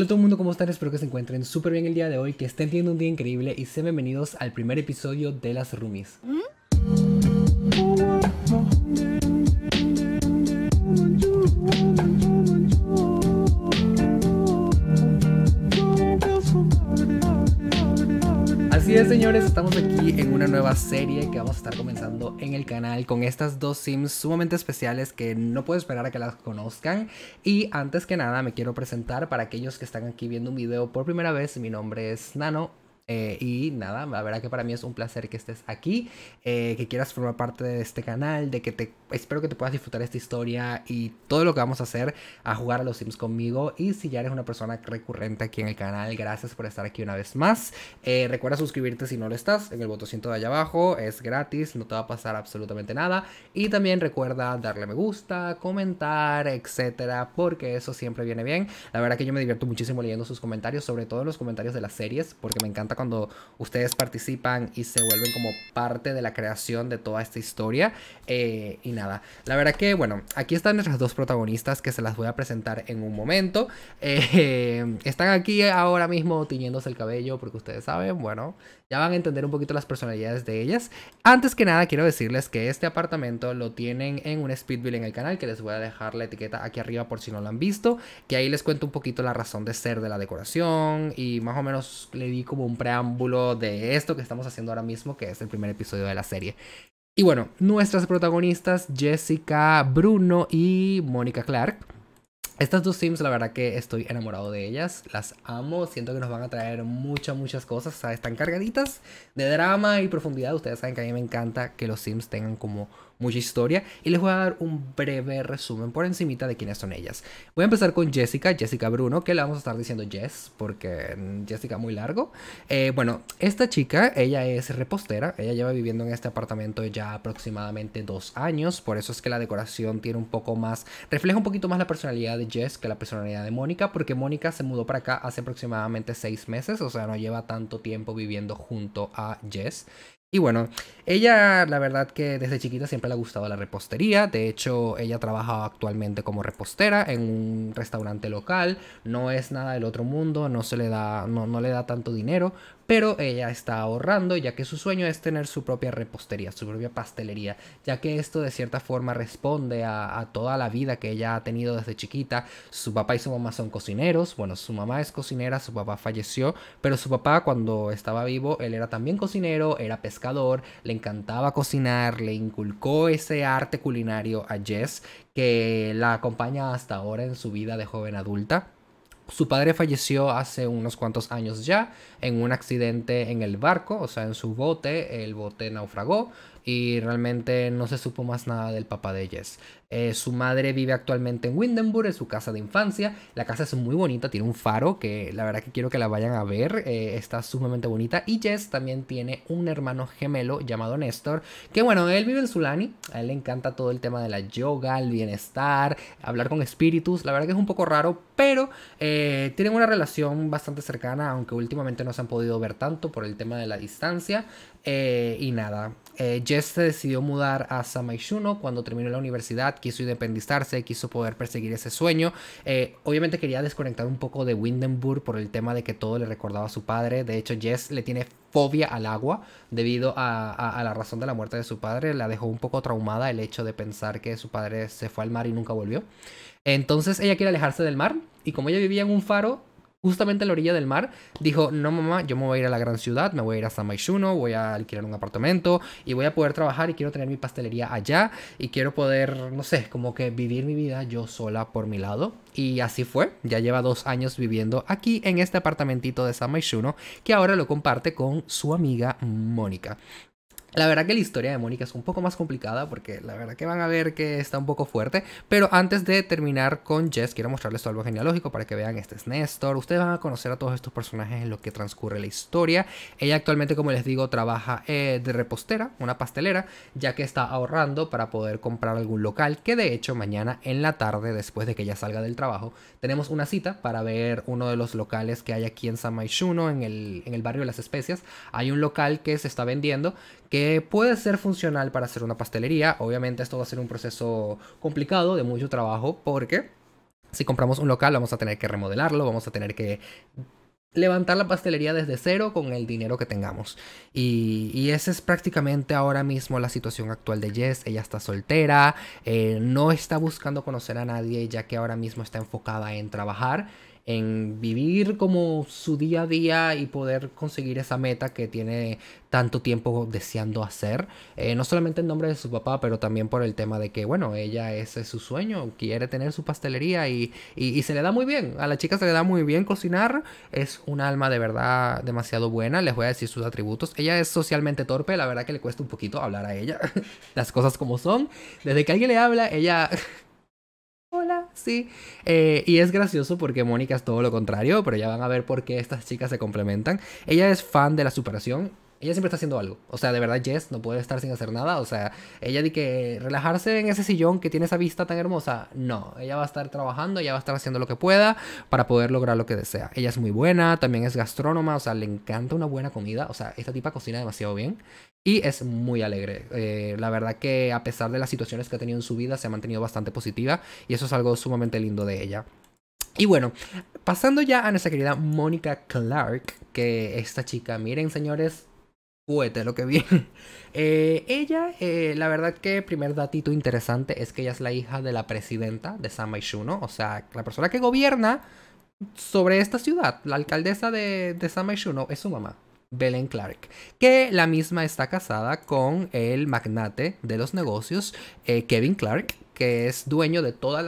Hola todo el mundo, ¿cómo están? Espero que se encuentren súper bien el día de hoy, que estén teniendo un día increíble y sean bienvenidos al primer episodio de Las Rumis. ¿Mm? Así es, señores, estamos aquí en una nueva serie que vamos a estar comenzando en el canal con estas dos sims sumamente especiales que no puedo esperar a que las conozcan. Y antes que nada me quiero presentar para aquellos que están aquí viendo un video por primera vez, mi nombre es Nano eh, y nada, la verdad que para mí es un placer que estés aquí, eh, que quieras formar parte de este canal, de que te espero que te puedas disfrutar esta historia y todo lo que vamos a hacer a jugar a los Sims conmigo. Y si ya eres una persona recurrente aquí en el canal, gracias por estar aquí una vez más. Eh, recuerda suscribirte si no lo estás en el botoncito de allá abajo, es gratis, no te va a pasar absolutamente nada. Y también recuerda darle me gusta, comentar, etcétera, porque eso siempre viene bien. La verdad que yo me divierto muchísimo leyendo sus comentarios, sobre todo los comentarios de las series, porque me encanta cuando ustedes participan y se vuelven como parte de la creación de toda esta historia. Eh, y nada, la verdad que bueno, aquí están nuestras dos protagonistas que se las voy a presentar en un momento. Eh, están aquí ahora mismo tiñéndose el cabello porque ustedes saben, bueno, ya van a entender un poquito las personalidades de ellas. Antes que nada quiero decirles que este apartamento lo tienen en un speedbill en el canal que les voy a dejar la etiqueta aquí arriba por si no lo han visto, que ahí les cuento un poquito la razón de ser de la decoración y más o menos le di como un preámbulo de esto que estamos haciendo ahora mismo, que es el primer episodio de la serie. Y bueno, nuestras protagonistas, Jessica, Bruno y Mónica Clark. Estas dos Sims, la verdad que estoy enamorado de ellas, las amo, siento que nos van a traer muchas, muchas cosas, están cargaditas de drama y profundidad, ustedes saben que a mí me encanta que los Sims tengan como mucha historia y les voy a dar un breve resumen por encimita de quiénes son ellas. Voy a empezar con Jessica, Jessica Bruno, que le vamos a estar diciendo Jess porque mm, Jessica muy largo. Eh, bueno, esta chica, ella es repostera, ella lleva viviendo en este apartamento ya aproximadamente dos años, por eso es que la decoración tiene un poco más, refleja un poquito más la personalidad de Jess que la personalidad de Mónica, porque Mónica se mudó para acá hace aproximadamente seis meses, o sea, no lleva tanto tiempo viviendo junto a Jess. Y bueno, ella la verdad que desde chiquita siempre le ha gustado la repostería, de hecho ella trabaja actualmente como repostera en un restaurante local, no es nada del otro mundo, no se le da no, no le da tanto dinero, pero ella está ahorrando ya que su sueño es tener su propia repostería, su propia pastelería, ya que esto de cierta forma responde a, toda la vida que ella ha tenido desde chiquita. Su papá y su mamá son cocineros, bueno, su mamá es cocinera, su papá falleció, pero su papá cuando estaba vivo, él era también cocinero, era pescador, le encantaba cocinar, le inculcó ese arte culinario a Jess que la acompaña hasta ahora en su vida de joven adulta. Su padre falleció hace unos cuantos años ya en un accidente en el barco, o sea, en su bote, el bote naufragó y realmente no se supo más nada del papá de Jess. Eh, su madre vive actualmente en Windenburg, en su casa de infancia. La casa es muy bonita, tiene un faro que la verdad que quiero que la vayan a ver, eh, está sumamente bonita. Y Jess también tiene un hermano gemelo llamado Néstor, que bueno, él vive en Sulani, a él le encanta todo el tema de la yoga, el bienestar, hablar con espíritus, la verdad que es un poco raro, pero eh, tienen una relación bastante cercana, aunque últimamente no se han podido ver tanto por el tema de la distancia. y nada, eh, Jess se decidió mudar a Samaishuno cuando terminó la universidad, quiso independizarse, quiso poder perseguir ese sueño. Eh, obviamente quería desconectar un poco de Windenburg por el tema de que todo le recordaba a su padre. De hecho, Jess le tiene fobia al agua debido a, a, la razón de la muerte de su padre. La dejó un poco traumada el hecho de pensar que su padre se fue al mar y nunca volvió. Entonces ella quiere alejarse del mar y como ella vivía en un faro, justamente en la orilla del mar, dijo, no mamá, yo me voy a ir a la gran ciudad, me voy a ir a San Maishuno, voy a alquilar un apartamento y voy a poder trabajar y quiero tener mi pastelería allá y quiero poder, no sé, como que vivir mi vida yo sola por mi lado. Y así fue, ya lleva dos años viviendo aquí en este apartamentito de San que ahora lo comparte con su amiga Mónica. La verdad que la historia de Mónica es un poco más complicada porque la verdad que van a ver que está un poco fuerte. Pero antes de terminar con Jess, quiero mostrarles algo genealógico para que vean. Este es Néstor. Ustedes van a conocer a todos estos personajes en lo que transcurre la historia. Ella actualmente, como les digo, trabaja eh, de repostera, una pastelera, ya que está ahorrando para poder comprar algún local. Que de hecho mañana en la tarde, después de que ella salga del trabajo, tenemos una cita para ver uno de los locales que hay aquí en San en el, en el barrio de las especias. Hay un local que se está vendiendo que puede ser funcional para hacer una pastelería. Obviamente esto va a ser un proceso complicado, de mucho trabajo, porque si compramos un local vamos a tener que remodelarlo, vamos a tener que levantar la pastelería desde cero con el dinero que tengamos. Y, esa es prácticamente ahora mismo la situación actual de Jess. Ella está soltera, eh, no está buscando conocer a nadie ya que ahora mismo está enfocada en trabajar en vivir como su día a día y poder conseguir esa meta que tiene tanto tiempo deseando hacer, eh, no solamente en nombre de su papá, pero también por el tema de que, bueno, ella ese es su sueño, quiere tener su pastelería y, y se le da muy bien, a la chica se le da muy bien cocinar, es un alma de verdad demasiado buena, les voy a decir sus atributos, ella es socialmente torpe, la verdad que le cuesta un poquito hablar a ella, las cosas como son, desde que alguien le habla, ella sí. Eh, y es gracioso porque Mónica es todo lo contrario, pero ya van a ver por qué estas chicas se complementan. Ella es fan de la superación, ella siempre está haciendo algo. O sea, de verdad, Jess no puede estar sin hacer nada. O sea, ella de que relajarse en ese sillón que tiene esa vista tan hermosa. No, ella va a estar trabajando, ella va a estar haciendo lo que pueda para poder lograr lo que desea. Ella es muy buena, también es gastrónoma, o sea, le encanta una buena comida. O sea, esta tipa cocina demasiado bien. Y es muy alegre. Eh, la verdad que a pesar de las situaciones que ha tenido en su vida, se ha mantenido bastante positiva. Y eso es algo sumamente lindo de ella. Y bueno, pasando ya a nuestra querida Mónica Clark, que esta chica, miren señores, cohete lo que vi. Eh, ella, eh, la verdad que primer datito interesante es que ella es la hija de la presidenta de San o sea, la persona que gobierna sobre esta ciudad, la alcaldesa de, de es su mamá. Belen Clark, que la misma está casada con el magnate de los negocios, eh, Kevin Clark, que es dueño de todas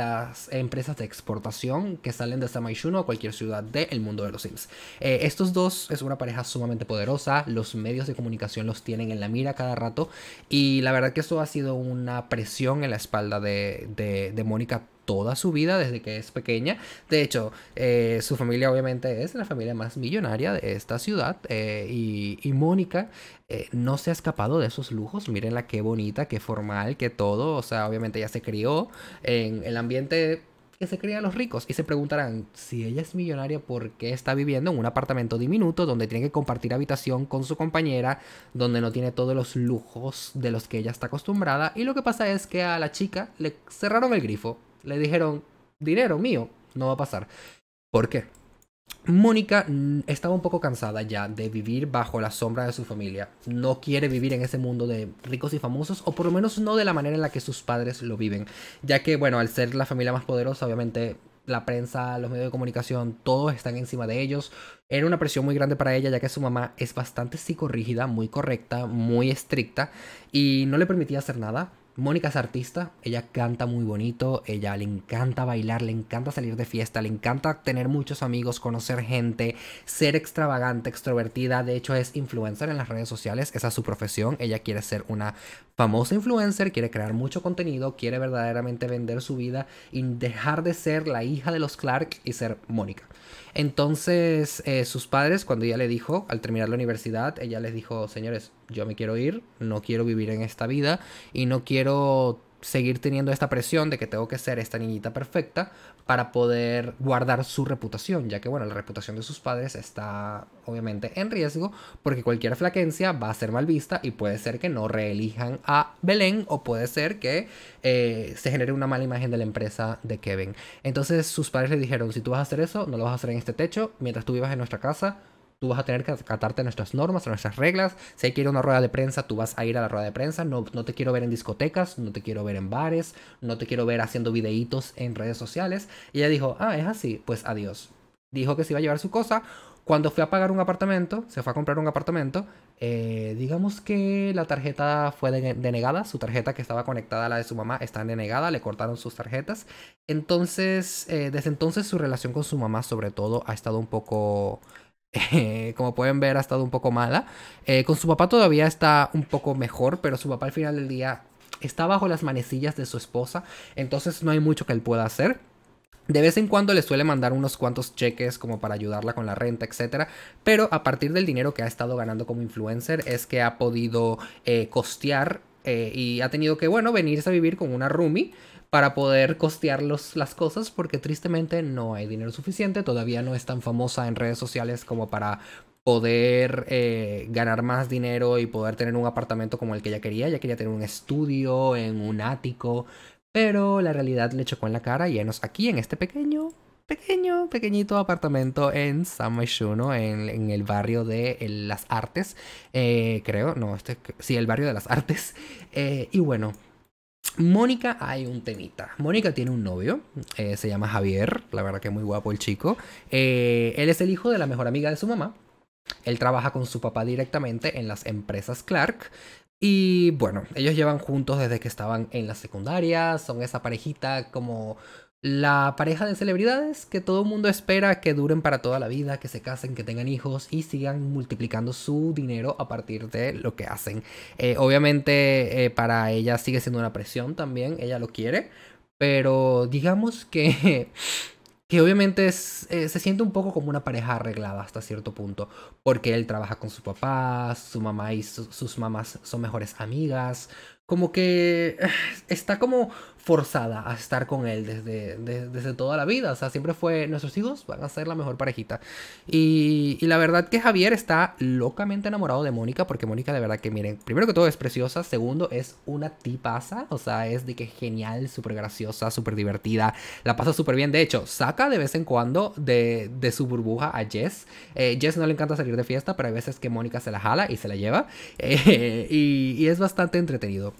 las, empresas de exportación que salen de Samaishuno a cualquier ciudad del mundo de los Sims. Eh, estos dos es una pareja sumamente poderosa, los medios de comunicación los tienen en la mira cada rato y la verdad que eso ha sido una presión en la espalda de, de, de Mónica toda su vida desde que es pequeña. De hecho, eh, su familia obviamente es la familia más millonaria de esta ciudad eh, y, Mónica eh, no se ha escapado de esos lujos. Mírenla qué bonita, qué formal, qué todo. O sea, obviamente ella se crió en el ambiente que se a los ricos y se preguntarán si ella es millonaria por qué está viviendo en un apartamento diminuto donde tiene que compartir habitación con su compañera, donde no tiene todos los lujos de los que ella está acostumbrada y lo que pasa es que a la chica le cerraron el grifo le dijeron, dinero mío, no va a pasar. ¿Por qué? Mónica mm, estaba un poco cansada ya de vivir bajo la sombra de su familia. No quiere vivir en ese mundo de ricos y famosos, o por lo menos no de la manera en la que sus padres lo viven. Ya que, bueno, al ser la familia más poderosa, obviamente la prensa, los medios de comunicación, todos están encima de ellos. Era una presión muy grande para ella, ya que su mamá es bastante psicorrígida, muy correcta, muy estricta, y no le permitía hacer nada Mónica es artista, ella canta muy bonito, ella le encanta bailar, le encanta salir de fiesta, le encanta tener muchos amigos, conocer gente, ser extravagante, extrovertida, de hecho es influencer en las redes sociales, esa es su profesión, ella quiere ser una famosa influencer, quiere crear mucho contenido, quiere verdaderamente vender su vida y dejar de ser la hija de los Clark y ser Mónica. Entonces, eh, sus padres, cuando ella le dijo, al terminar la universidad, ella les dijo, señores, yo me quiero ir, no quiero vivir en esta vida y no quiero seguir teniendo esta presión de que tengo que ser esta niñita perfecta para poder guardar su reputación, ya que bueno, la reputación de sus padres está obviamente en riesgo porque cualquier flaquencia va a ser mal vista y puede ser que no reelijan a Belén o puede ser que eh, se genere una mala imagen de la empresa de Kevin. Entonces sus padres le dijeron, si tú vas a hacer eso, no lo vas a hacer en este techo, mientras tú vivas en nuestra casa, tú vas a tener que acatarte a nuestras normas, a nuestras reglas. Si hay que ir a una rueda de prensa, tú vas a ir a la rueda de prensa. No, no te quiero ver en discotecas, no te quiero ver en bares, no te quiero ver haciendo videitos en redes sociales. Y ella dijo, ah, es así, pues adiós. Dijo que se iba a llevar su cosa. Cuando fue a pagar un apartamento, se fue a comprar un apartamento, eh, digamos que la tarjeta fue denegada, su tarjeta que estaba conectada a la de su mamá está denegada, le cortaron sus tarjetas. Entonces, eh, desde entonces su relación con su mamá sobre todo ha estado un poco eh, como pueden ver, ha estado un poco mala. Eh, con su papá todavía está un poco mejor, pero su papá al final del día está bajo las manecillas de su esposa, entonces no hay mucho que él pueda hacer. De vez en cuando le suele mandar unos cuantos cheques como para ayudarla con la renta, etc. Pero a partir del dinero que ha estado ganando como influencer es que ha podido eh, costear y ha tenido que, bueno, venirse a vivir con una roomie para poder costear los, las cosas porque tristemente no hay dinero suficiente, todavía no es tan famosa en redes sociales como para poder eh, ganar más dinero y poder tener un apartamento como el que ella quería, ella quería tener un estudio en un ático, pero la realidad le chocó en la cara y enos aquí en este pequeño pequeño, pequeñito apartamento en San Myshuno, en, el barrio de eh, las artes, eh, creo, no, este, sí, el barrio de las artes. y bueno, Mónica hay un temita. Mónica tiene un novio, eh, se llama Javier, la verdad que es muy guapo el chico. Eh, él es el hijo de la mejor amiga de su mamá. Él trabaja con su papá directamente en las empresas Clark. Y bueno, ellos llevan juntos desde que estaban en la secundaria, son esa parejita como la pareja de celebridades que todo el mundo espera que duren para toda la vida, que se casen, que tengan hijos y sigan multiplicando su dinero a partir de lo que hacen. Eh, obviamente eh, para ella sigue siendo una presión también, ella lo quiere, pero digamos que... que obviamente eh, se siente un poco como una pareja arreglada hasta cierto punto, porque él trabaja con su papá, su mamá y sus mamás son mejores amigas, como que está como forzada a estar con él desde, desde, toda la vida. O sea, siempre fue, nuestros hijos van a ser la mejor parejita. Y, la verdad que Javier está locamente enamorado de Mónica, porque Mónica de verdad que, miren, primero que todo es preciosa, segundo es una tipaza, o sea, es de que genial, súper graciosa, súper divertida, la pasa súper bien. De hecho, saca de vez en cuando de, su burbuja a Jess. Eh, Jess no le encanta salir de fiesta, pero hay veces que Mónica se la jala y se la lleva. Eh, y es bastante entretenido.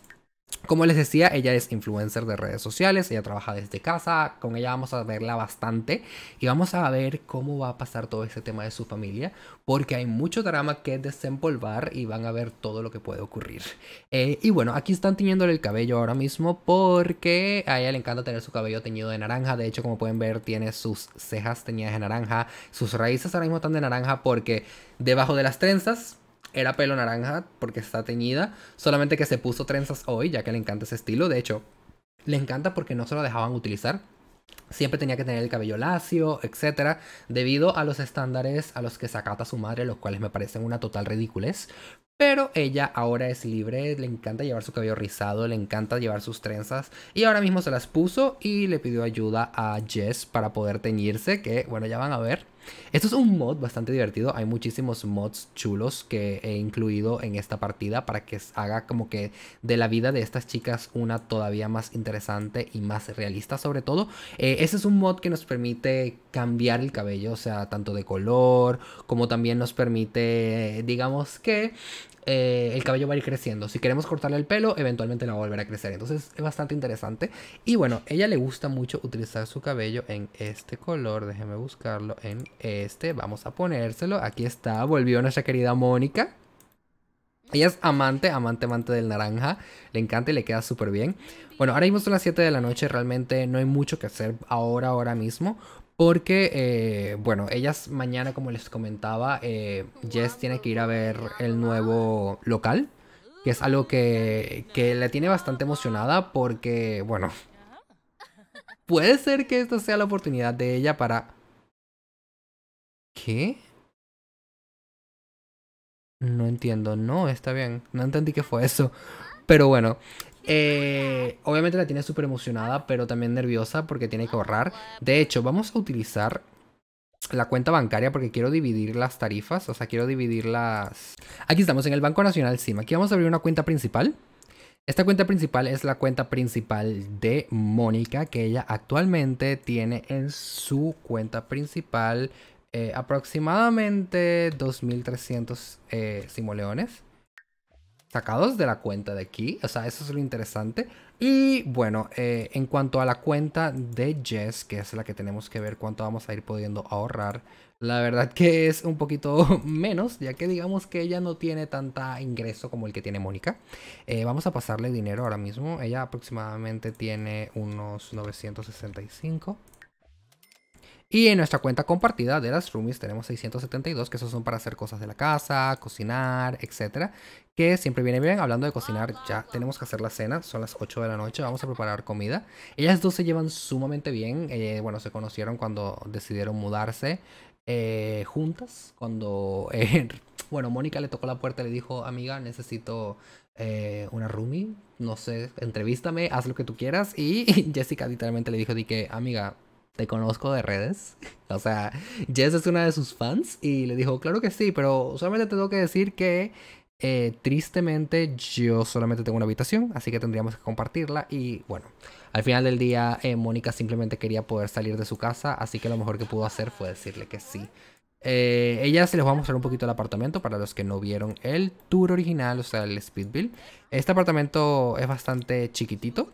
Como les decía, ella es influencer de redes sociales, ella trabaja desde casa, con ella vamos a verla bastante y vamos a ver cómo va a pasar todo este tema de su familia, porque hay mucho drama que desempolvar y van a ver todo lo que puede ocurrir. Eh, y bueno, aquí están tiñéndole el cabello ahora mismo porque a ella le encanta tener su cabello teñido de naranja, de hecho como pueden ver tiene sus cejas teñidas de naranja, sus raíces ahora mismo están de naranja porque debajo de las trenzas era pelo naranja porque está teñida, solamente que se puso trenzas hoy, ya que le encanta ese estilo. De hecho, le encanta porque no se lo dejaban utilizar. Siempre tenía que tener el cabello lacio, etcétera, debido a los estándares a los que se acata su madre, los cuales me parecen una total ridiculez. Pero ella ahora es libre, le encanta llevar su cabello rizado, le encanta llevar sus trenzas y ahora mismo se las puso y le pidió ayuda a Jess para poder teñirse, que bueno, ya van a ver. Esto es un mod bastante divertido, hay muchísimos mods chulos que he incluido en esta partida para que haga como que de la vida de estas chicas una todavía más interesante y más realista sobre todo. Eh, ese es un mod que nos permite cambiar el cabello, o sea, tanto de color como también nos permite, digamos que, eh, el cabello va a ir creciendo. Si queremos cortarle el pelo, eventualmente la va a volver a crecer. Entonces es bastante interesante. Y bueno, ella le gusta mucho utilizar su cabello en este color. Déjeme buscarlo en este. Vamos a ponérselo. Aquí está. Volvió nuestra querida Mónica. Ella es amante, amante, amante del naranja. Le encanta y le queda súper bien. Bueno, ahora mismo son las 7 de la noche. Realmente no hay mucho que hacer ahora, ahora mismo. Porque, eh, bueno, ellas mañana, como les comentaba, eh, Jess tiene que ir a ver el nuevo local, que es algo que, que la tiene bastante emocionada porque, bueno, puede ser que esta sea la oportunidad de ella para... ¿Qué? No entiendo, no, está bien, no entendí qué fue eso. Pero bueno, eh, obviamente la tiene súper emocionada, pero también nerviosa porque tiene que ahorrar. De hecho, vamos a utilizar la cuenta bancaria porque quiero dividir las tarifas, o sea, quiero dividir las... Aquí estamos en el Banco Nacional SIMA, Aquí vamos a abrir una cuenta principal. Esta cuenta principal es la cuenta principal de Mónica, que ella actualmente tiene en su cuenta principal eh, aproximadamente 2.300 eh, simoleones sacados de la cuenta de aquí. O sea, eso es lo interesante. Y bueno, eh, en cuanto a la cuenta de Jess, que es la que tenemos que ver cuánto vamos a ir pudiendo ahorrar, la verdad que es un poquito menos, ya que digamos que ella no tiene tanta ingreso como el que tiene Mónica. Eh, vamos a pasarle dinero ahora mismo. Ella aproximadamente tiene unos 965. Y en nuestra cuenta compartida de las roomies tenemos 672, que esos son para hacer cosas de la casa, cocinar, etcétera. Que siempre viene bien, hablando de cocinar, ya tenemos que hacer la cena, son las 8 de la noche, vamos a preparar comida. Ellas dos se llevan sumamente bien, eh, bueno, se conocieron cuando decidieron mudarse eh, juntas, cuando, eh, bueno, Mónica le tocó la puerta y le dijo, amiga, necesito una roomie, no sé, entrevístame, haz lo que tú quieras. Y Jessica literalmente le dijo, di que, amiga, te conozco de redes. o sea, Jess es una de sus fans y le dijo, claro que sí, pero solamente tengo que decir que eh, tristemente yo solamente tengo una habitación, así que tendríamos que compartirla y bueno, al final del día eh, Mónica simplemente quería poder salir de su casa, así que lo mejor que pudo hacer fue decirle que sí. Eh, ella se les va a mostrar un poquito el apartamento para los que no vieron el tour original, o sea, el Speedville. Este apartamento es bastante chiquitito,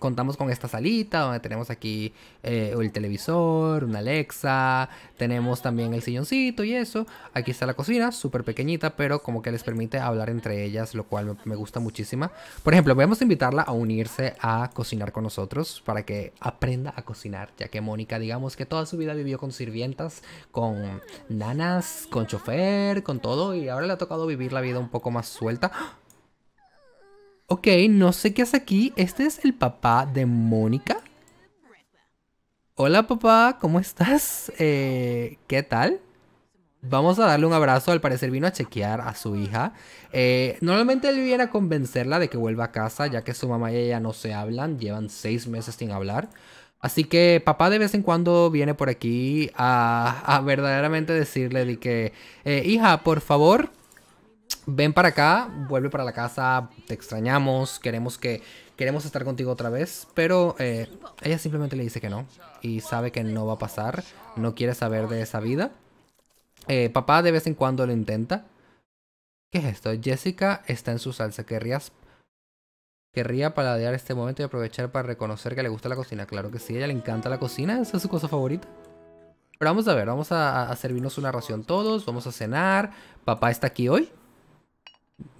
contamos con esta salita donde tenemos aquí eh, el televisor, una Alexa, tenemos también el silloncito y eso. Aquí está la cocina, súper pequeñita, pero como que les permite hablar entre ellas, lo cual me, gusta muchísimo. Por ejemplo, vamos a invitarla a unirse a cocinar con nosotros para que aprenda a cocinar, ya que Mónica, digamos que toda su vida vivió con sirvientas, con nanas, con chofer, con todo, y ahora le ha tocado vivir la vida un poco más suelta. Ok, no sé qué hace aquí. ¿Este es el papá de Mónica? Hola papá, ¿cómo estás? Eh, ¿Qué tal? Vamos a darle un abrazo, al parecer vino a chequear a su hija. Eh, normalmente él viene a convencerla de que vuelva a casa, ya que su mamá y ella no se hablan, llevan seis meses sin hablar. Así que papá de vez en cuando viene por aquí a, a verdaderamente decirle de que, eh, hija, por favor, ven para acá, vuelve para la casa, te extrañamos, queremos que queremos estar contigo otra vez, pero eh, ella simplemente le dice que no y sabe que no va a pasar, no quiere saber de esa vida. Eh, papá de vez en cuando lo intenta. ¿Qué es esto? Jessica está en su salsa. ¿Querrías, querría paladear este momento y aprovechar para reconocer que le gusta la cocina. Claro que sí, a ella le encanta la cocina, esa es su cosa favorita. Pero vamos a ver, vamos a servirnos una ración todos, vamos a cenar. Papá está aquí hoy,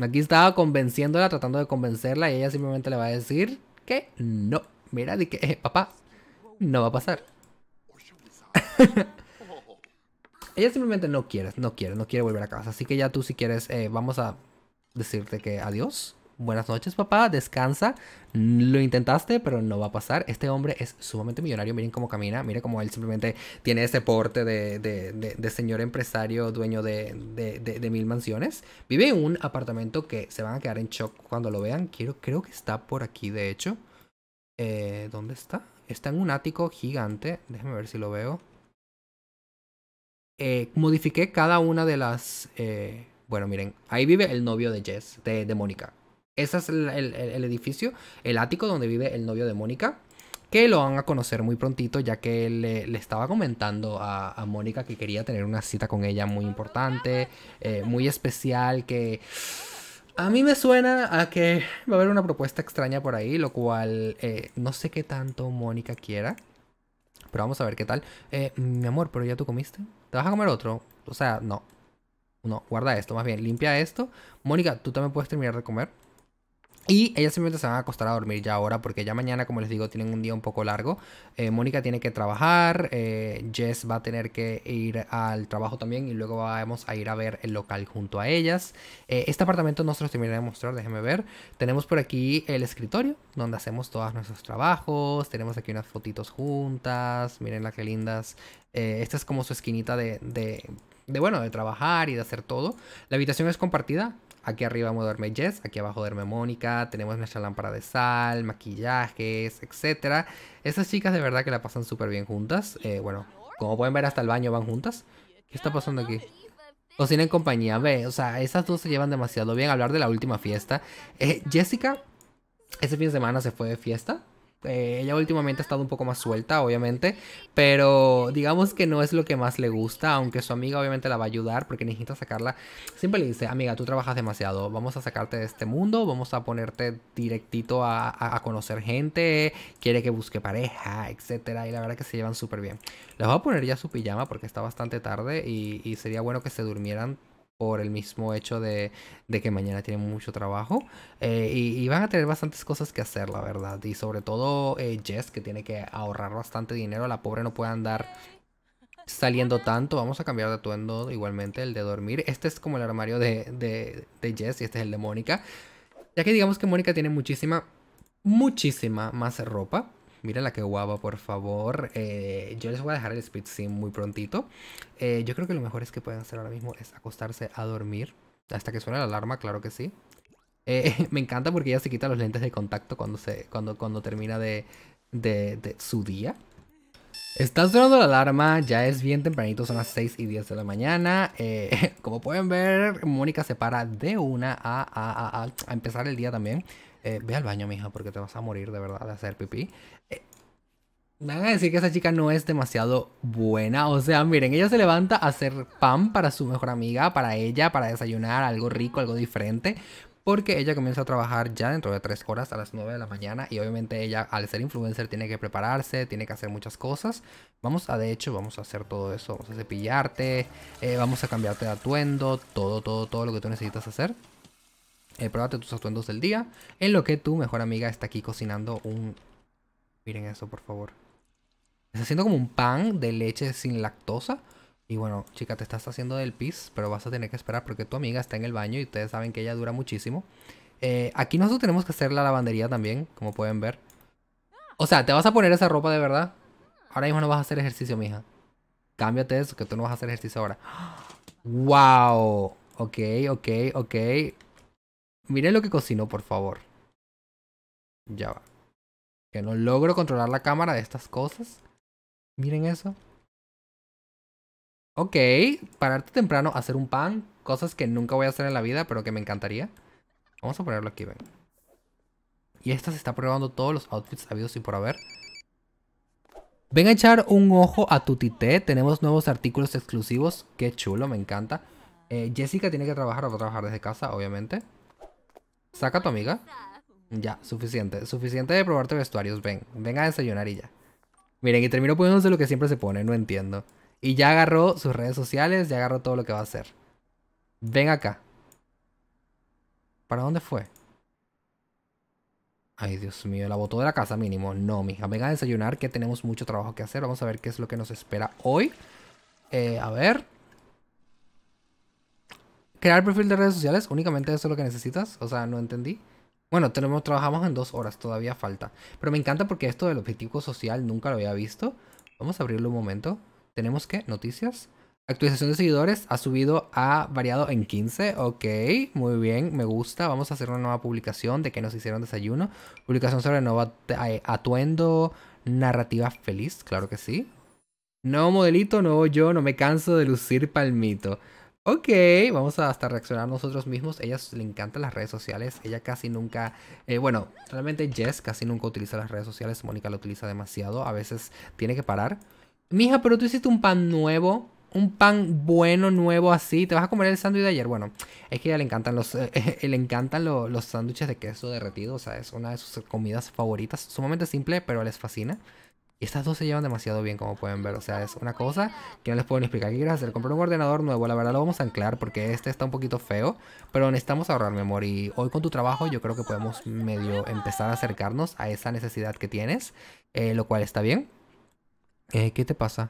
Aquí estaba convenciéndola, tratando de convencerla y ella simplemente le va a decir que no. Mira, di que, eh, papá, no va a pasar. ella simplemente no quiere, no quiere, no quiere volver a casa. Así que ya tú si quieres, eh, vamos a decirte que adiós buenas noches papá, descansa, lo intentaste, pero no va a pasar. Este hombre es sumamente millonario, miren cómo camina, miren cómo él simplemente tiene ese porte de, señor empresario, dueño de, mil mansiones. Vive en un apartamento que se van a quedar en shock cuando lo vean. Quiero, creo que está por aquí, de hecho. Eh, ¿Dónde está? Está en un ático gigante. Déjenme ver si lo veo. Eh, modifiqué cada una de las... Eh, bueno, miren, ahí vive el novio de Jess, de, de Mónica. Ese es el, edificio, el ático donde vive el novio de Mónica que lo van a conocer muy prontito, ya que le, estaba comentando a, Mónica que quería tener una cita con ella muy importante, eh, muy especial, que a mí me suena a que va a haber una propuesta extraña por ahí, lo cual eh, no sé qué tanto Mónica quiera, pero vamos a ver qué tal. Eh, mi amor, pero ya tú comiste, ¿te vas a comer otro? O sea, no. No, guarda esto, más bien, limpia esto. Mónica, tú también puedes terminar de comer. Y ellas simplemente se van a acostar a dormir ya ahora porque ya mañana, como les digo, tienen un día un poco largo. Eh, Mónica tiene que trabajar, eh, Jess va a tener que ir al trabajo también y luego vamos a ir a ver el local junto a ellas. Eh, este apartamento no se los terminé de mostrar, déjenme ver. Tenemos por aquí el escritorio donde hacemos todos nuestros trabajos. Tenemos aquí unas fotitos juntas, miren las que lindas. esta es como su esquinita de, de, de, bueno, de trabajar y de hacer todo. La habitación es compartida Aquí arriba me duerme Jess, aquí abajo duerme Mónica, tenemos nuestra lámpara de sal, maquillajes, etc. Esas chicas de verdad que la pasan súper bien juntas. Eh, bueno, como pueden ver hasta el baño van juntas. ¿Qué está pasando aquí? Cocina en compañía, ve, o sea, esas dos se llevan demasiado bien. Hablar de la última fiesta. Eh, Jessica, ese fin de semana se fue de fiesta eh, ella últimamente ha estado un poco más suelta, obviamente, pero digamos que no es lo que más le gusta, aunque su amiga obviamente la va a ayudar porque necesita sacarla. Siempre le dice, amiga, tú trabajas demasiado, vamos a sacarte de este mundo, vamos a ponerte directito a, conocer gente, quiere que busque pareja, etcétera, y la verdad que se llevan súper bien. Les voy a poner ya su pijama porque está bastante tarde y, y sería bueno que se durmieran por el mismo hecho de, que mañana tienen mucho trabajo eh, y, van a tener bastantes cosas que hacer, la verdad. Y sobre todo eh, Jess, que tiene que ahorrar bastante dinero, la pobre no puede andar saliendo tanto. Vamos a cambiar de atuendo igualmente, el de dormir. Este es como el armario de, de Jess y este es el de Mónica. Ya que digamos que Mónica tiene muchísima, muchísima más ropa. Mira la que guapa, por favor. Eh, yo les voy a dejar el speed sim muy prontito. Eh, yo creo que lo mejor es que pueden hacer ahora mismo es acostarse a dormir. Hasta que suene la alarma, claro que sí. Eh, me encanta porque ella se quita los lentes de contacto cuando, se, cuando, cuando termina de, de, su día. Está sonando la alarma, ya es bien tempranito, son las 6 y 10 de la mañana. como pueden ver, Mónica se para de una a, a, a, a empezar el día también. Eh, ve al baño, mija, porque te vas a morir de verdad de hacer pipí. Eh, me van a decir que esa chica no es demasiado buena. O sea, miren, ella se levanta a hacer pan para su mejor amiga, para ella, para desayunar, algo rico, algo diferente. Porque ella comienza a trabajar ya dentro de tres horas a las 9 de la mañana. Y obviamente ella, al ser influencer, tiene que prepararse, tiene que hacer muchas cosas. Vamos a, de hecho, vamos a hacer todo eso. Vamos a cepillarte, eh, vamos a cambiarte de atuendo, todo, todo, todo lo que tú necesitas hacer. Eh, pruébate tus atuendos del día, en lo que tu mejor amiga está aquí cocinando un... Miren eso, por favor. está haciendo como un pan de leche sin lactosa. Y bueno, chica, te estás haciendo del pis, pero vas a tener que esperar porque tu amiga está en el baño y ustedes saben que ella dura muchísimo. Eh, aquí nosotros tenemos que hacer la lavandería también, como pueden ver. O sea, ¿te vas a poner esa ropa de verdad? Ahora mismo no vas a hacer ejercicio, mija. Cámbiate eso, que tú no vas a hacer ejercicio ahora. ¡Wow! Ok, ok, ok. Miren lo que cocinó, por favor. Ya va. Que no logro controlar la cámara de estas cosas. Miren eso. Ok, pararte temprano, hacer un pan. Cosas que nunca voy a hacer en la vida, pero que me encantaría. Vamos a ponerlo aquí, ven. Y esta se está probando todos los outfits habidos y por haber. Ven a echar un ojo a tu tité. Tenemos nuevos artículos exclusivos. Qué chulo, me encanta. Eh, Jessica tiene que trabajar, va trabajar desde casa, obviamente. ¿Saca a tu amiga? Ya, suficiente. Suficiente de probarte vestuarios. Ven, ven a desayunar y ya. Miren, y terminó poniéndose lo que siempre se pone, no entiendo. Y ya agarró sus redes sociales, ya agarró todo lo que va a hacer. Ven acá. ¿Para dónde fue? Ay, Dios mío, la botó de la casa mínimo. No, mija, ven a desayunar que tenemos mucho trabajo que hacer. Vamos a ver qué es lo que nos espera hoy. Eh, a ver, Crear perfil de redes sociales, únicamente eso es lo que necesitas. O sea, no entendí. Bueno, tenemos, trabajamos en dos horas, todavía falta. Pero me encanta porque esto del objetivo social nunca lo había visto. Vamos a abrirlo un momento. Tenemos que, noticias. Actualización de seguidores ha subido, ha variado en 15. Ok, muy bien, me gusta. Vamos a hacer una nueva publicación de que nos hicieron desayuno. Publicación sobre nuevo eh, atuendo, narrativa feliz, claro que sí. Nuevo modelito, nuevo yo, no me canso de lucir palmito ok, vamos a hasta reaccionar nosotros mismos. Ella le encantan las redes sociales. Ella casi nunca, eh, bueno, realmente Jess casi nunca utiliza las redes sociales. Mónica la utiliza demasiado. A veces tiene que parar. Mija, pero tú hiciste un pan nuevo. Un pan bueno, nuevo así. ¿Te vas a comer el sándwich de ayer? Bueno, es que a ella le encantan los eh, le encantan los sándwiches de queso derretido. O sea, es una de sus comidas favoritas. Sumamente simple, pero les fascina. Y estas dos se llevan demasiado bien, como pueden ver. O sea, es una cosa que no les puedo explicar. ¿Qué gracias hacer? Comprar un ordenador nuevo. La verdad lo vamos a anclar porque este está un poquito feo. Pero necesitamos ahorrar memoria. Y hoy con tu trabajo yo creo que podemos medio empezar a acercarnos a esa necesidad que tienes. Eh, lo cual está bien. Eh, ¿Qué te pasa?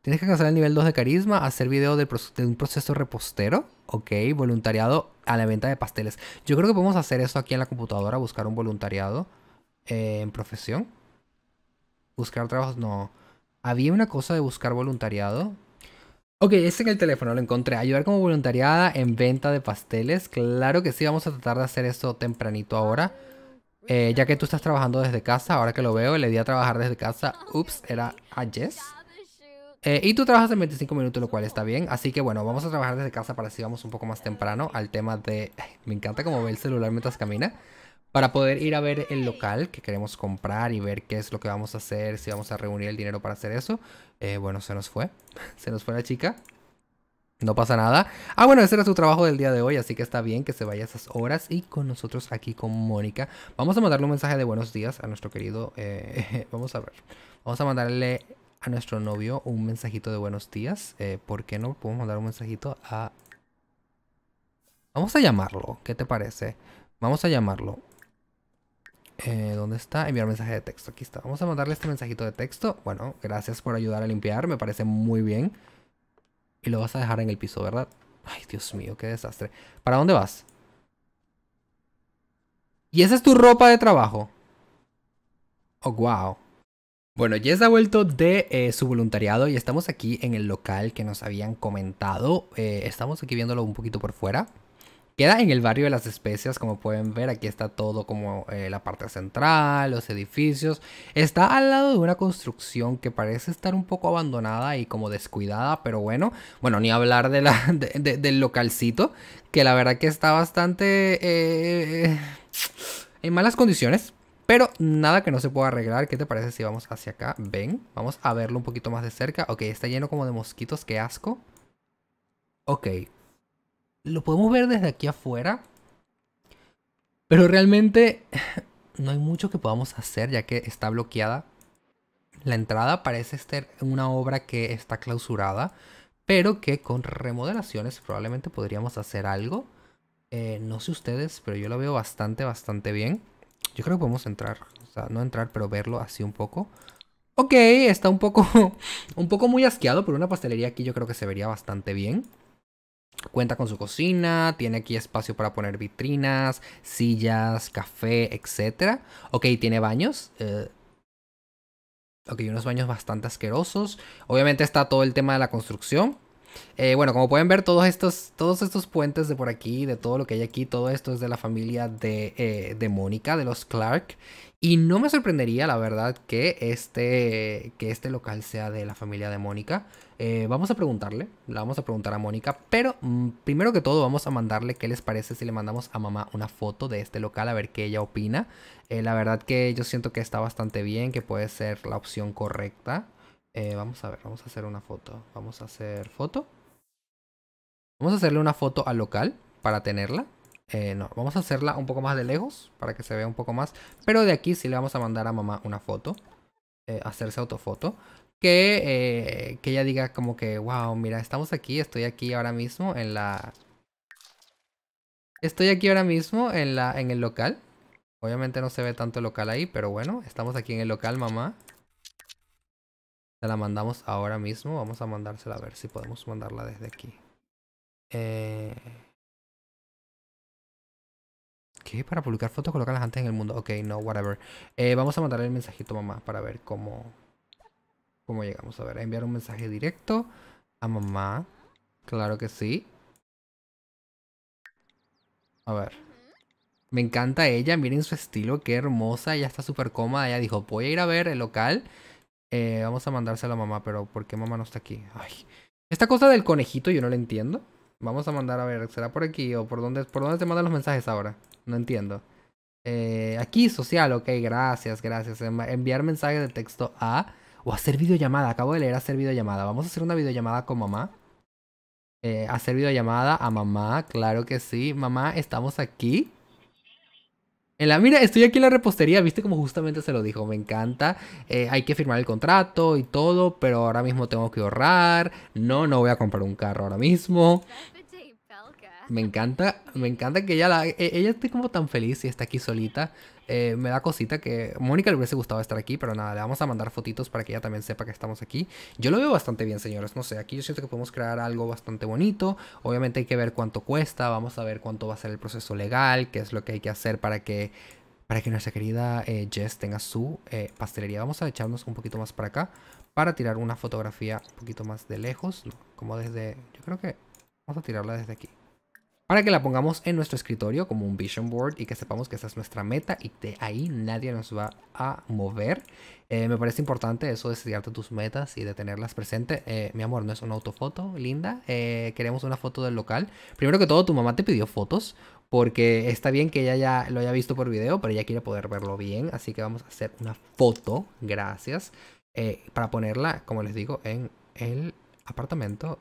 Tienes que alcanzar el nivel 2 de carisma, hacer video de, un proceso repostero, ok, voluntariado a la venta de pasteles. Yo creo que podemos hacer eso aquí en la computadora, buscar un voluntariado eh, en profesión buscar trabajos, no. Había una cosa de buscar voluntariado. Ok, es en el teléfono, lo encontré. Ayudar como voluntariada en venta de pasteles. Claro que sí, vamos a tratar de hacer esto tempranito ahora. Eh, ya que tú estás trabajando desde casa, ahora que lo veo, le di a trabajar desde casa. Ups, era a Jess. Eh, y tú trabajas en 25 minutos, lo cual está bien. Así que bueno, vamos a trabajar desde casa para si vamos un poco más temprano al tema de... me encanta cómo ve el celular mientras camina para poder ir a ver el local que queremos comprar y ver qué es lo que vamos a hacer, si vamos a reunir el dinero para hacer eso. Eh, bueno, se nos fue. Se nos fue la chica. No pasa nada. Ah, bueno, ese era su trabajo del día de hoy, así que está bien que se vaya a esas horas. Y con nosotros aquí con Mónica, vamos a mandarle un mensaje de buenos días a nuestro querido... Eh, vamos a ver. Vamos a mandarle a nuestro novio un mensajito de buenos días. Eh, ¿Por qué no podemos mandar un mensajito a... Vamos a llamarlo, ¿qué te parece? Vamos a llamarlo. Eh, ¿Dónde está? Enviar mensaje de texto. Aquí está. Vamos a mandarle este mensajito de texto. Bueno, gracias por ayudar a limpiar. Me parece muy bien. Y lo vas a dejar en el piso, ¿verdad? Ay, Dios mío, qué desastre. ¿Para dónde vas? ¿Y esa es tu ropa de trabajo? Oh, wow. Bueno, Jess ha vuelto de eh, su voluntariado y estamos aquí en el local que nos habían comentado. Eh, estamos aquí viéndolo un poquito por fuera. Queda en el barrio de las especias, como pueden ver, aquí está todo como eh, la parte central, los edificios. Está al lado de una construcción que parece estar un poco abandonada y como descuidada, pero bueno, bueno, ni hablar del localcito, que la verdad que está bastante eh, en malas condiciones. Pero nada que no se pueda arreglar. ¿Qué te parece si vamos hacia acá? Ven, vamos a verlo un poquito más de cerca. Ok, está lleno como de mosquitos, qué asco. Ok, lo podemos ver desde aquí afuera. Pero realmente no hay mucho que podamos hacer ya que está bloqueada. La entrada parece ser una obra que está clausurada, pero que con remodelaciones probablemente podríamos hacer algo. Eh, no sé ustedes, pero yo lo veo bastante, bastante bien. Yo creo que podemos entrar, o sea, no entrar, pero verlo así un poco. Ok, está un poco, un poco muy asqueado, pero una pastelería aquí yo creo que se vería bastante bien. Cuenta con su cocina, tiene aquí espacio para poner vitrinas, sillas, café, etc. Ok, tiene baños. Eh, ok, unos baños bastante asquerosos. Obviamente está todo el tema de la construcción. Eh, bueno, como pueden ver, todos estos, todos estos puentes de por aquí, de todo lo que hay aquí, todo esto es de la familia de, eh, de Mónica, de los Clark. Y no me sorprendería, la verdad, que este, que este local sea de la familia de Mónica. Eh, vamos a preguntarle, la vamos a preguntar a Mónica, pero mm, primero que todo vamos a mandarle qué les parece si le mandamos a mamá una foto de este local, a ver qué ella opina. la verdad que yo siento que está bastante bien, que puede ser la opción correcta. Eh, vamos a ver, vamos a hacer una foto. Vamos a hacer foto. Vamos a hacerle una foto al local para tenerla. Eh, no, vamos a hacerla un poco más de lejos para que se vea un poco más. Pero de aquí sí le vamos a mandar a mamá una foto. Eh, hacerse autofoto. Que, que ella diga como que, wow, mira, estamos aquí, estoy aquí ahora mismo en la... Estoy aquí ahora mismo en, la, en el local. Obviamente no se ve tanto el local ahí, pero bueno, estamos aquí en el local, mamá. Se la mandamos ahora mismo. Vamos a mandársela a ver si podemos mandarla desde aquí. Eh... ¿Qué? Para publicar fotos, colocarlas antes en el mundo. Ok, no, whatever. Eh, vamos a mandarle el mensajito a mamá para ver cómo, cómo llegamos. A ver, enviar un mensaje directo a mamá. Claro que sí. A ver. Me encanta ella, miren su estilo, qué hermosa. Ella está súper cómoda. Ella dijo, voy a ir a ver el local eh, vamos a mandárselo a mamá, pero ¿por qué mamá no está aquí? Ay. Esta cosa del conejito yo no la entiendo. Vamos a mandar, a ver, ¿será por aquí o por dónde, por dónde te mandan los mensajes ahora? No entiendo. Eh, aquí, social, ok, gracias, gracias. Enviar mensaje de texto a... O hacer videollamada, acabo de leer hacer videollamada. Vamos a hacer una videollamada con mamá. Eh, hacer videollamada a mamá, claro que sí. Mamá, estamos aquí. En la, mira, estoy aquí en la repostería, viste como justamente se lo dijo, me encanta, eh, hay que firmar el contrato y todo, pero ahora mismo tengo que ahorrar, no, no voy a comprar un carro ahora mismo. Me encanta, me encanta que ella, e, ella esté como tan feliz y está aquí solita. Eh, me da cosita que Mónica le hubiese gustado estar aquí, pero nada, le vamos a mandar fotitos para que ella también sepa que estamos aquí. Yo lo veo bastante bien, señores. No sé, aquí yo siento que podemos crear algo bastante bonito. Obviamente hay que ver cuánto cuesta, vamos a ver cuánto va a ser el proceso legal, qué es lo que hay que hacer para que para que nuestra querida eh, Jess tenga su eh, pastelería. Vamos a echarnos un poquito más para acá para tirar una fotografía un poquito más de lejos, como desde, yo creo que vamos a tirarla desde aquí para que la pongamos en nuestro escritorio como un vision board y que sepamos que esa es nuestra meta y de ahí nadie nos va a mover. Eh, me parece importante eso de sellarte tus metas y de tenerlas presentes. Eh, mi amor, no es una autofoto, linda. Eh, queremos una foto del local. Primero que todo, tu mamá te pidió fotos porque está bien que ella ya lo haya visto por video, pero ella quiere poder verlo bien. Así que vamos a hacer una foto, gracias, para ponerla, como les digo, en el apartamento.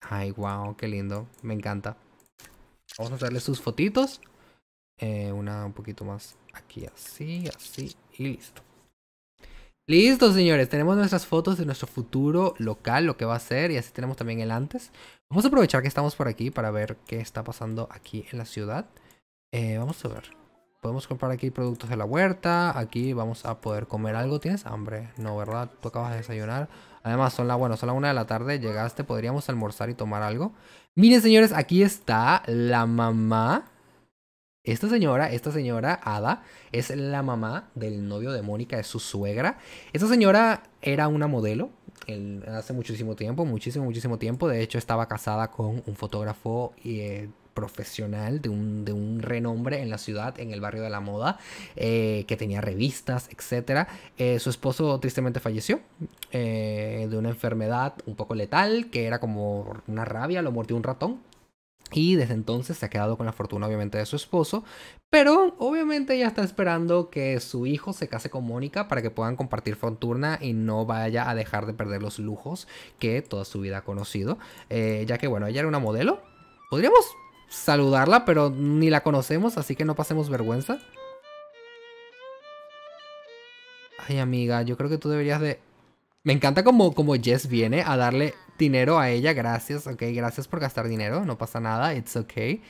Ay, wow, qué lindo, me encanta. Vamos a darle sus fotitos. Eh, una un poquito más aquí, así, así y listo. Listo, señores. Tenemos nuestras fotos de nuestro futuro local, lo que va a ser. Y así tenemos también el antes. Vamos a aprovechar que estamos por aquí para ver qué está pasando aquí en la ciudad. Eh, vamos a ver. Podemos comprar aquí productos de la huerta. Aquí vamos a poder comer algo. ¿Tienes hambre? No, ¿verdad? Tú acabas de desayunar. Además, son la, bueno, son la una de la tarde, llegaste, podríamos almorzar y tomar algo. Miren, señores, aquí está la mamá. Esta señora, esta señora, Ada, es la mamá del novio de Mónica, es su suegra. Esta señora era una modelo hace muchísimo tiempo, muchísimo, muchísimo tiempo. De hecho, estaba casada con un fotógrafo y... Eh, profesional de un, de un renombre en la ciudad, en el barrio de la moda, eh, que tenía revistas, etc. Eh, su esposo tristemente falleció eh, de una enfermedad un poco letal, que era como una rabia, lo mordió un ratón. Y desde entonces se ha quedado con la fortuna obviamente de su esposo, pero obviamente ella está esperando que su hijo se case con Mónica para que puedan compartir fortuna y no vaya a dejar de perder los lujos que toda su vida ha conocido, ya que bueno, ella era una modelo. Podríamos saludarla, pero ni la conocemos, así que no pasemos vergüenza. Ay, amiga, yo creo que tú deberías de... Me encanta como, como Jess viene a darle dinero a ella, gracias, ok, gracias por gastar dinero, no pasa nada, it's okay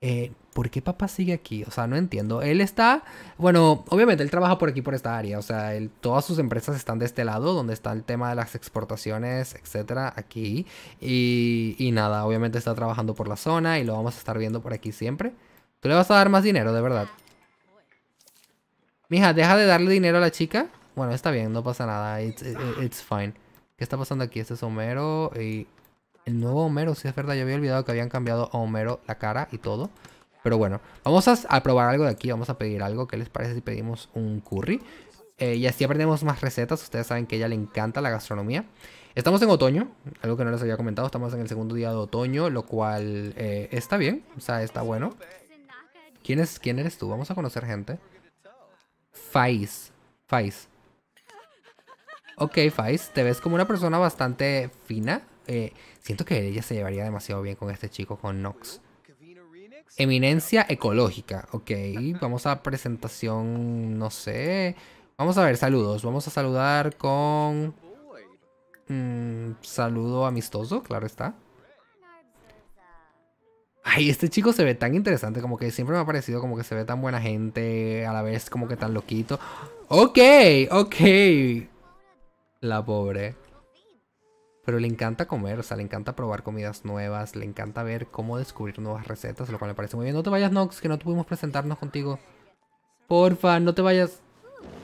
eh, ¿por qué papá sigue aquí? O sea, no entiendo. Él está, bueno, obviamente él trabaja por aquí, por esta área. O sea, todas sus empresas están de este lado, donde está el tema de las exportaciones, etcétera, aquí. Y, y nada, obviamente está trabajando por la zona y lo vamos a estar viendo por aquí siempre. Tú le vas a dar más dinero, de verdad. Mija, deja de darle dinero a la chica. Bueno, está bien, no pasa nada. It's, it's fine. ¿Qué está pasando aquí? Este es Homero y el nuevo Homero, sí, es verdad, yo había olvidado que habían cambiado a Homero la cara y todo. Pero bueno, vamos a, probar algo de aquí, vamos a pedir algo. ¿Qué les parece si pedimos un curry? Eh, y así aprendemos más recetas. Ustedes saben que a ella le encanta la gastronomía. Estamos en otoño, algo que no les había comentado. Estamos en el segundo día de otoño, lo cual eh, está bien, o sea, está bueno. ¿Quién, es, ¿Quién eres tú? Vamos a conocer gente. Faiz. Faiz. Ok, Faiz, te ves como una persona bastante fina. Eh, siento que ella se llevaría demasiado bien con este chico, con Nox. Eminencia ecológica, ok. Vamos a presentación, no sé. Vamos a ver, saludos. Vamos a saludar con... Mm, saludo amistoso, claro está. Ay, este chico se ve tan interesante, como que siempre me ha parecido como que se ve tan buena gente, a la vez como que tan loquito. Ok, ok. La pobre pero le encanta comer, o sea, le encanta probar comidas nuevas, le encanta ver cómo descubrir nuevas recetas, lo cual me parece muy bien. No te vayas, Nox, que no pudimos presentarnos contigo. Porfa, no te vayas.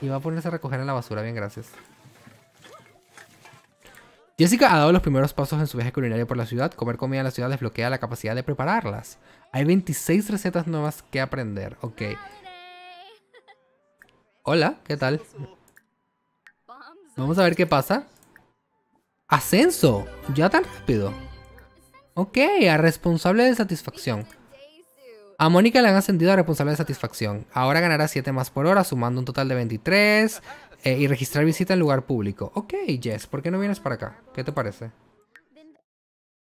Y va a ponerse a recoger en la basura, bien, gracias. Jessica ha dado los primeros pasos en su viaje culinario por la ciudad. Comer comida en la ciudad desbloquea la capacidad de prepararlas. Hay 26 recetas nuevas que aprender. Ok. Hola, ¿qué tal? Vamos a ver qué pasa. Ascenso, ya tan rápido. Ok, a responsable de satisfacción. A Mónica le han ascendido a responsable de satisfacción. Ahora ganará 7 más por hora, sumando un total de 23. Eh, y registrar visita en lugar público. Ok, Jess, ¿por qué no vienes para acá? ¿Qué te parece?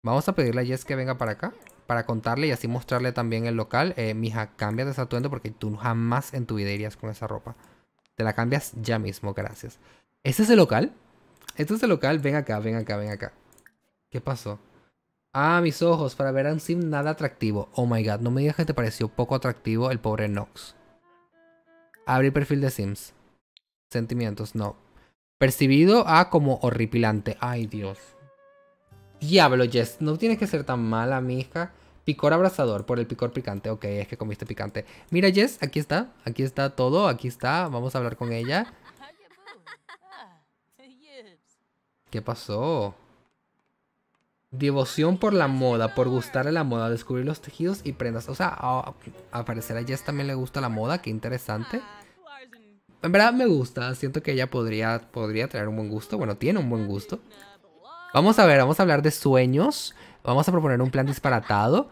Vamos a pedirle a Jess que venga para acá. Para contarle y así mostrarle también el local. Eh, mija, Cambia ese atuendo porque tú jamás en tu vida irías con esa ropa. Te la cambias ya mismo, gracias. ¿Ese es el local? Esto es el local. Ven acá, ven acá, ven acá. ¿Qué pasó? Ah, mis ojos, para ver a un sim nada atractivo. Oh my god, no me digas que te pareció poco atractivo el pobre Nox. Abrir perfil de sims. Sentimientos, no. Percibido a ah, como horripilante. Ay, Dios. Diablo, Jess, no tienes que ser tan mala, mija. Picor abrazador por el picor picante. Ok, es que comiste picante. Mira, Jess, aquí está. Aquí está todo. Aquí está. Vamos a hablar con ella. ¿Qué pasó? Devoción por la moda, por gustarle la moda, descubrir los tejidos y prendas. O sea, aparecer parecer a Jess también le gusta la moda, qué interesante. En verdad me gusta, siento que ella podría, podría tener un buen gusto. Bueno, tiene un buen gusto. Vamos a ver, vamos a hablar de sueños. Vamos a proponer un plan disparatado.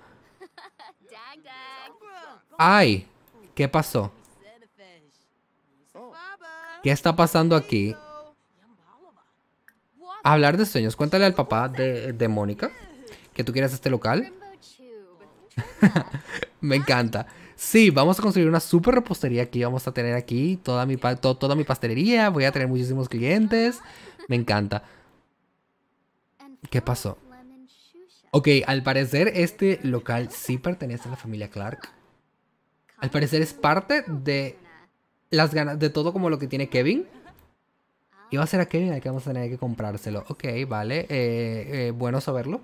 ¡Ay! ¿Qué pasó? ¿Qué está pasando aquí? Hablar de sueños, cuéntale al papá de, Mónica que tú quieras este local. Me encanta. Sí, vamos a construir una super repostería aquí. Vamos a tener aquí toda mi, toda mi pastelería. Voy a tener muchísimos clientes. Me encanta. ¿Qué pasó? Ok, al parecer este local sí pertenece a la familia Clark. Al parecer es parte de las ganas de todo como lo que tiene Kevin. Y a ser aquel Kevin que vamos a tener que comprárselo. Ok, vale. Eh, eh, bueno saberlo.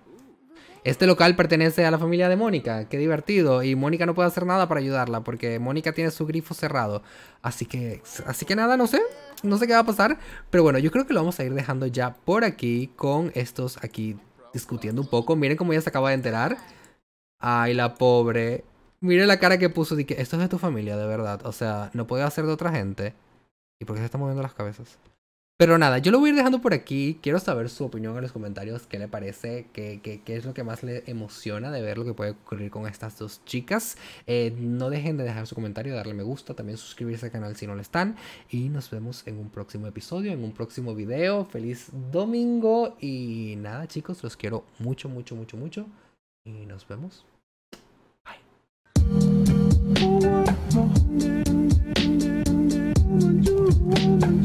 Este local pertenece a la familia de Mónica. Qué divertido. Y Mónica no puede hacer nada para ayudarla porque Mónica tiene su grifo cerrado. Así que, así que nada, no sé. No sé qué va a pasar. Pero bueno, yo creo que lo vamos a ir dejando ya por aquí con estos aquí discutiendo un poco. Miren cómo ella se acaba de enterar. Ay, la pobre. Miren la cara que puso. Dice esto es de tu familia, de verdad. O sea, no puede ser de otra gente. ¿Y por qué se están moviendo las cabezas? Pero nada, yo lo voy a ir dejando por aquí. Quiero saber su opinión en los comentarios. ¿Qué le parece? ¿Qué, es lo que más le emociona de ver lo que puede ocurrir con estas dos chicas? Eh, no dejen de dejar su comentario, darle me gusta, también suscribirse al canal si no lo están. Y nos vemos en un próximo episodio, en un próximo video. Feliz domingo. Y nada, chicos, los quiero mucho, mucho, mucho, mucho. Y nos vemos. Bye.